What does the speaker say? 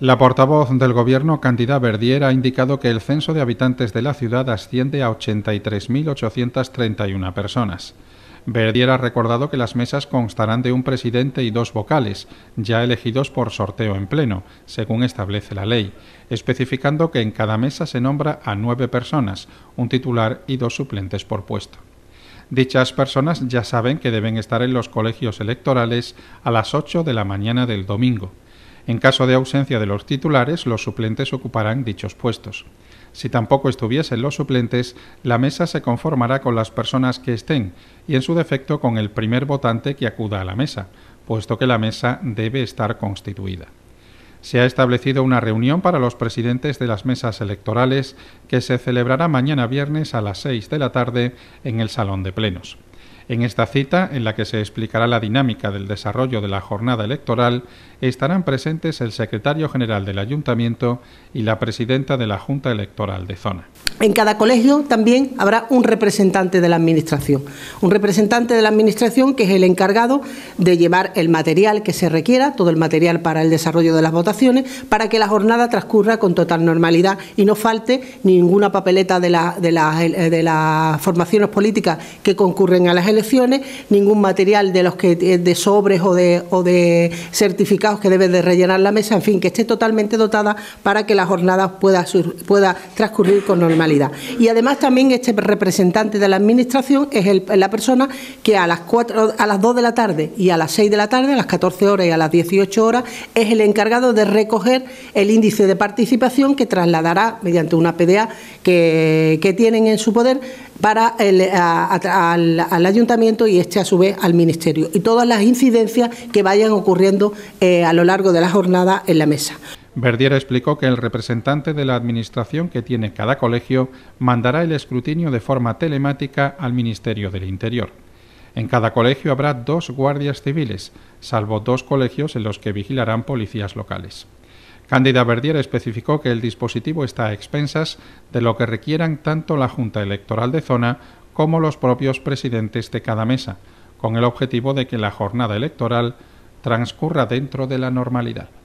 La portavoz del gobierno, Candida Verdier, ha indicado que el censo de habitantes de la ciudad asciende a 83.831 personas. Verdier ha recordado que las mesas constarán de un presidente y dos vocales, ya elegidos por sorteo en pleno, según establece la ley, especificando que en cada mesa se nombra a nueve personas, un titular y dos suplentes por puesto. Dichas personas ya saben que deben estar en los colegios electorales a las 8 de la mañana del domingo. En caso de ausencia de los titulares, los suplentes ocuparán dichos puestos. Si tampoco estuviesen los suplentes, la mesa se conformará con las personas que estén y en su defecto con el primer votante que acuda a la mesa, puesto que la mesa debe estar constituida. Se ha establecido una reunión para los presidentes de las mesas electorales que se celebrará mañana viernes a las seis de la tarde en el Salón de Plenos. En esta cita, en la que se explicará la dinámica del desarrollo de la jornada electoral, estarán presentes el secretario general del ayuntamiento y la presidenta de la Junta Electoral de Zona. En cada colegio también habrá un representante de la Administración, un representante de la Administración que es el encargado de llevar el material que se requiera, todo el material para el desarrollo de las votaciones, para que la jornada transcurra con total normalidad y no falte ninguna papeleta de, las formaciones políticas que concurren a las elecciones elecciones ningún material de los que eh, de sobres o de, o de certificados que debe de rellenar la mesa, en fin, que esté totalmente dotada para que la jornada pueda, pueda transcurrir con normalidad. Y además también este representante de la Administración es el, la persona que a las, 4, a las 2 de la tarde y a las 6 de la tarde, a las 14 horas y a las 18 horas, es el encargado de recoger el índice de participación que trasladará mediante una PDA que, tienen en su poder para el, al, al ayuntamiento y este a su vez al ministerio. Y todas las incidencias que vayan ocurriendo eh, a lo largo de la jornada en la mesa. Verdiera explicó que el representante de la Administración que tiene cada colegio mandará el escrutinio de forma telemática al Ministerio del Interior. En cada colegio habrá dos guardias civiles, salvo dos colegios en los que vigilarán policías locales. Cándida Verdier especificó que el dispositivo está a expensas de lo que requieran tanto la Junta Electoral de Zona como los propios presidentes de cada mesa, con el objetivo de que la jornada electoral transcurra dentro de la normalidad.